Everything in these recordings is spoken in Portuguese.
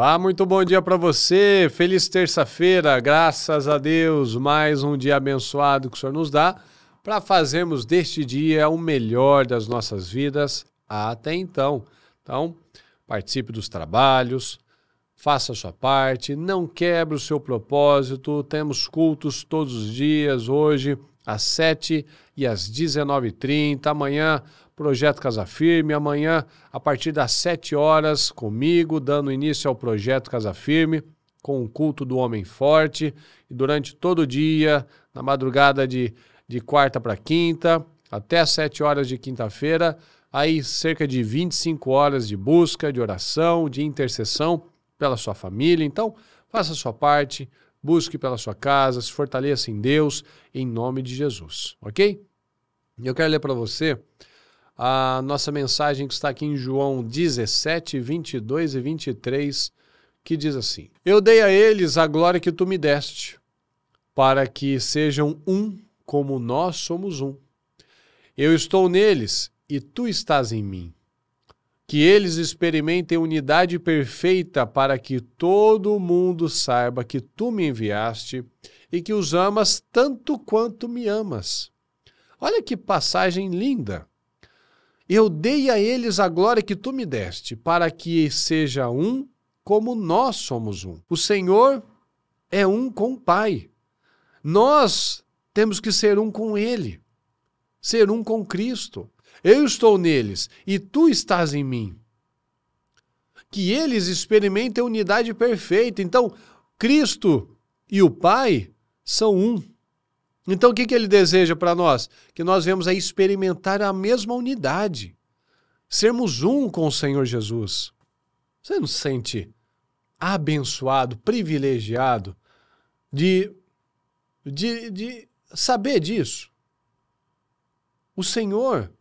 Olá, ah, muito bom dia para você. Feliz terça-feira, graças a Deus, mais um dia abençoado que o Senhor nos dá para fazermos deste dia o melhor das nossas vidas até então. Então, participe dos trabalhos, faça a sua parte, não quebre o seu propósito. Temos cultos todos os dias, hoje às 7 e às 19h30, amanhã Projeto Casa Firme. Amanhã, a partir das 7 horas, comigo, dando início ao Projeto Casa Firme, com o culto do homem forte. E durante todo o dia, na madrugada de, de quarta para quinta, até 7 horas de quinta-feira, aí cerca de 25 horas de busca, de oração, de intercessão pela sua família. Então, faça a sua parte, busque pela sua casa, se fortaleça em Deus, em nome de Jesus, ok? Eu quero ler para você a nossa mensagem que está aqui em João 17, 22 e 23, que diz assim: Eu dei a eles a glória que tu me deste, para que sejam um como nós somos um. Eu estou neles e tu estás em mim. Que eles experimentem unidade perfeita para que todo mundo saiba que tu me enviaste e que os amas tanto quanto me amas. Olha que passagem linda! Eu dei a eles a glória que tu me deste, para que seja um como nós somos um. O Senhor é um com o Pai. Nós temos que ser um com Ele, ser um com Cristo. Eu estou neles e tu estás em mim. Que eles experimentem a unidade perfeita. Então, Cristo e o Pai são um. Então, o que, que ele deseja para nós? Que nós venhamos a experimentar a mesma unidade, sermos um com o Senhor Jesus. Você não se sente abençoado, privilegiado de, de, de saber disso? O Senhor,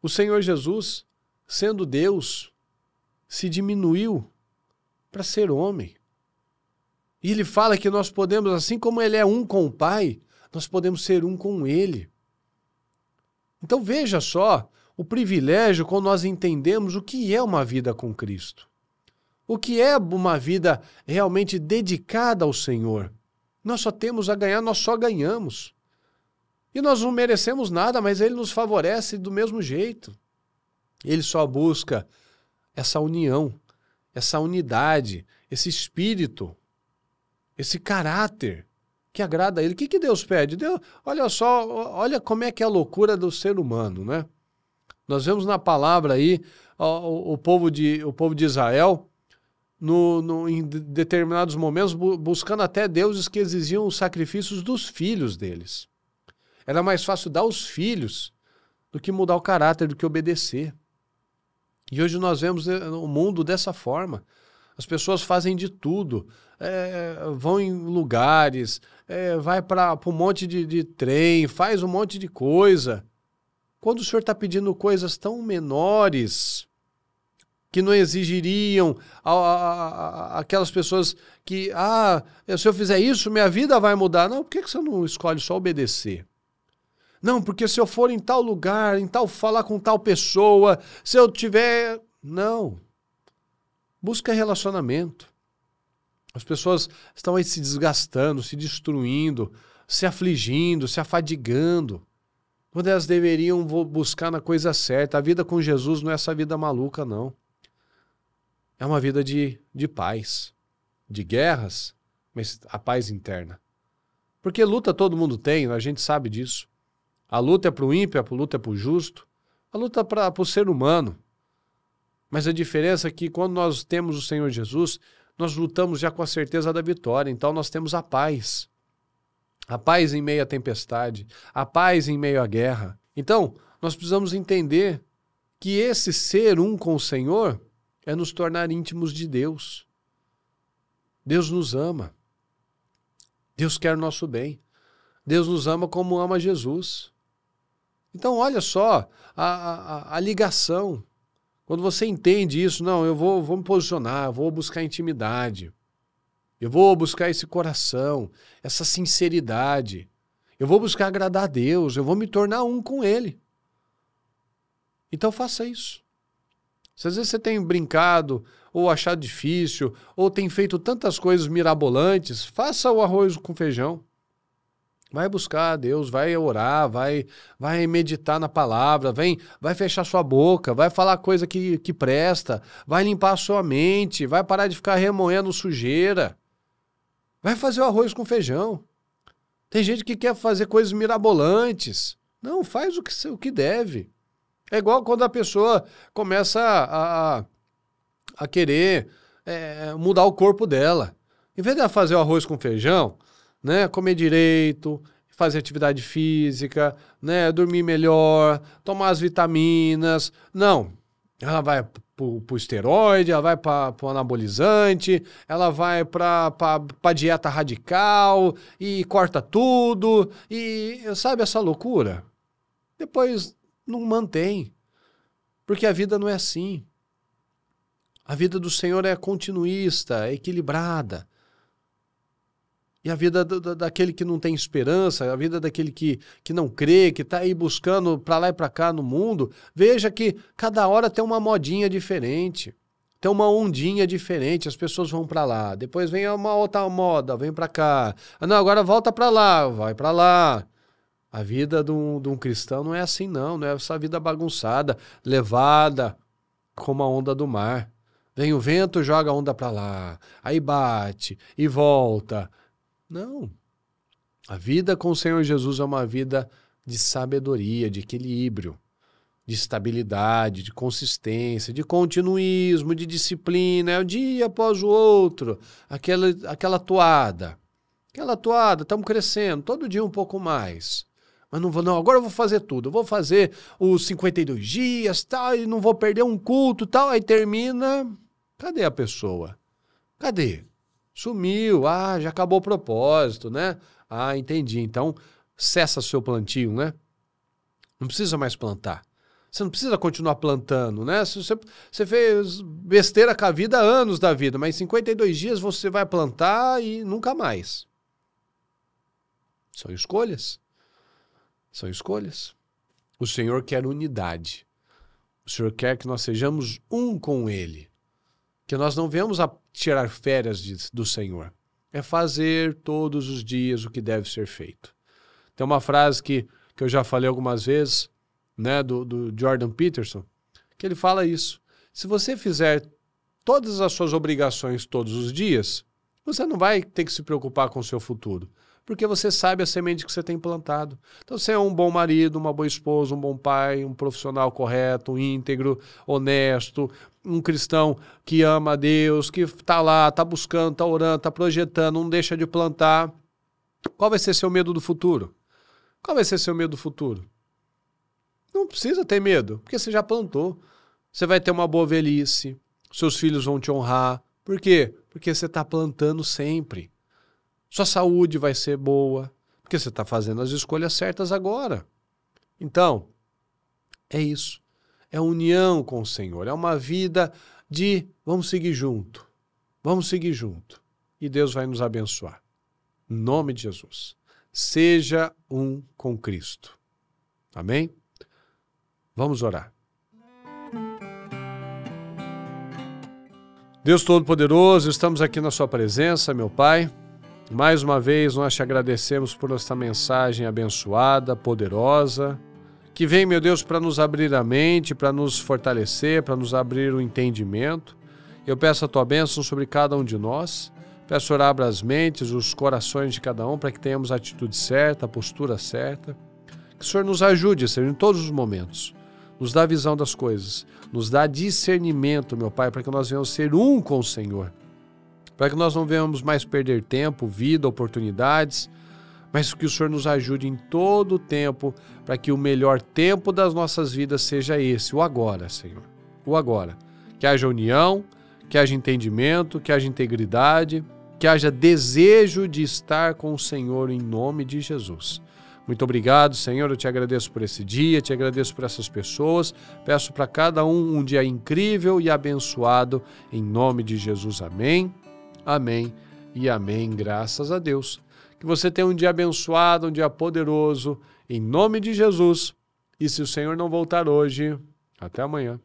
o Senhor Jesus, sendo Deus, se diminuiu para ser homem. E ele fala que nós podemos, assim como ele é um com o Pai, nós podemos ser um com Ele. Então veja só o privilégio quando nós entendemos o que é uma vida com Cristo. O que é uma vida realmente dedicada ao Senhor? Nós só temos a ganhar, nós só ganhamos. E nós não merecemos nada, mas Ele nos favorece do mesmo jeito. Ele só busca essa união, essa unidade, esse espírito, esse caráter que agrada a ele. O que, que Deus pede? Deus, olha só, olha como é que é a loucura do ser humano, né? Nós vemos na palavra aí o, o povo, de, o povo de Israel, no, no, em determinados momentos, bu buscando até deuses que exigiam os sacrifícios dos filhos deles. Era mais fácil dar os filhos do que mudar o caráter, do que obedecer. E hoje nós vemos eh, o mundo dessa forma. As pessoas fazem de tudo. É, vão em lugares, é, vai para um monte de, de trem, faz um monte de coisa. Quando o senhor está pedindo coisas tão menores, que não exigiriam a, a, a, aquelas pessoas que, ah, se eu fizer isso, minha vida vai mudar. Não, por que, que você não escolhe só obedecer? Não, porque se eu for em tal lugar, em tal falar com tal pessoa, se eu tiver. Não. Busca relacionamento. As pessoas estão aí se desgastando, se destruindo, se afligindo, se afadigando. Quando elas deveriam buscar na coisa certa. A vida com Jesus não é essa vida maluca, não. É uma vida de, de paz, de guerras, mas a paz interna. Porque luta todo mundo tem, a gente sabe disso. A luta é para o ímpio, a luta é para o justo, a luta é para o ser humano. Mas a diferença é que quando nós temos o Senhor Jesus, nós lutamos já com a certeza da vitória, então nós temos a paz. A paz em meio à tempestade, a paz em meio à guerra. Então, nós precisamos entender que esse ser um com o Senhor é nos tornar íntimos de Deus. Deus nos ama. Deus quer o nosso bem. Deus nos ama como ama Jesus. Então, olha só a, a, a ligação. Quando você entende isso, não, eu vou, vou me posicionar, vou buscar intimidade. Eu vou buscar esse coração, essa sinceridade. Eu vou buscar agradar a Deus, eu vou me tornar um com Ele. Então faça isso. Se às vezes você tem brincado, ou achado difícil, ou tem feito tantas coisas mirabolantes, faça o arroz com feijão. Vai buscar a Deus, vai orar, vai, vai meditar na palavra, vem, vai fechar sua boca, vai falar coisa que, que presta, vai limpar sua mente, vai parar de ficar remoendo sujeira. Vai fazer o arroz com feijão. Tem gente que quer fazer coisas mirabolantes. Não, faz o que, o que deve. É igual quando a pessoa começa a, a, a querer é, mudar o corpo dela. Em vez de ela fazer o arroz com feijão, né? Comer direito, fazer atividade física, né? Dormir melhor, tomar as vitaminas. Não. Ela vai pro, o esteroide, ela vai para o anabolizante, ela vai para a dieta radical e corta tudo. E sabe essa loucura? Depois não mantém. Porque a vida não é assim. A vida do Senhor é continuista, é equilibrada. E a vida do, do, daquele que não tem esperança, a vida daquele que, que não crê, que está aí buscando para lá e para cá no mundo. Veja que cada hora tem uma modinha diferente, tem uma ondinha diferente. As pessoas vão para lá, depois vem uma outra moda, vem para cá. Ah, não, agora volta para lá, vai para lá. A vida de um, de um cristão não é assim, não. Não é essa vida bagunçada, levada como a onda do mar. Vem o vento, joga a onda para lá, aí bate e volta não. A vida com o Senhor Jesus é uma vida de sabedoria, de equilíbrio, de estabilidade, de consistência, de continuismo, de disciplina. É um dia após o outro, aquela, aquela toada. Aquela toada, estamos crescendo, todo dia um pouco mais. Mas não vou, não, agora eu vou fazer tudo. Eu vou fazer os 52 dias, tal, e não vou perder um culto, tal. Aí termina. Cadê a pessoa? Cadê? Sumiu, ah, já acabou o propósito, né? Ah, entendi. Então, cessa seu plantio, né? Não precisa mais plantar. Você não precisa continuar plantando, né? Você, você fez besteira com a vida anos da vida, mas em 52 dias você vai plantar e nunca mais. São escolhas. São escolhas. O Senhor quer unidade. O Senhor quer que nós sejamos um com Ele que nós não viemos a tirar férias de, do Senhor. É fazer todos os dias o que deve ser feito. Tem uma frase que, que eu já falei algumas vezes, né, do, do Jordan Peterson, que ele fala isso. Se você fizer todas as suas obrigações todos os dias, você não vai ter que se preocupar com o seu futuro porque você sabe a semente que você tem plantado. Então você é um bom marido, uma boa esposa, um bom pai, um profissional correto, íntegro, honesto, um cristão que ama a Deus, que está lá, está buscando, está orando, está projetando, não deixa de plantar. Qual vai ser seu medo do futuro? Qual vai ser seu medo do futuro? Não precisa ter medo, porque você já plantou. Você vai ter uma boa velhice, seus filhos vão te honrar. Por quê? Porque você está plantando sempre. Sua saúde vai ser boa, porque você está fazendo as escolhas certas agora. Então, é isso. É união com o Senhor. É uma vida de vamos seguir junto. Vamos seguir junto. E Deus vai nos abençoar. Em nome de Jesus. Seja um com Cristo. Amém? Vamos orar. Deus Todo-Poderoso, estamos aqui na Sua presença, meu Pai mais uma vez, nós te agradecemos por esta mensagem abençoada, poderosa, que vem, meu Deus, para nos abrir a mente, para nos fortalecer, para nos abrir o entendimento. Eu peço a tua bênção sobre cada um de nós. Peço, Senhor, abra as mentes, os corações de cada um, para que tenhamos a atitude certa, a postura certa. Que o Senhor nos ajude, Senhor, em todos os momentos. Nos dá visão das coisas, nos dá discernimento, meu Pai, para que nós venhamos ser um com o Senhor para que nós não venhamos mais perder tempo, vida, oportunidades, mas que o Senhor nos ajude em todo o tempo, para que o melhor tempo das nossas vidas seja esse, o agora, Senhor. O agora. Que haja união, que haja entendimento, que haja integridade, que haja desejo de estar com o Senhor em nome de Jesus. Muito obrigado, Senhor. Eu te agradeço por esse dia, te agradeço por essas pessoas. Peço para cada um um dia incrível e abençoado, em nome de Jesus. Amém Amém e amém. Graças a Deus. Que você tenha um dia abençoado, um dia poderoso, em nome de Jesus. E se o Senhor não voltar hoje, até amanhã.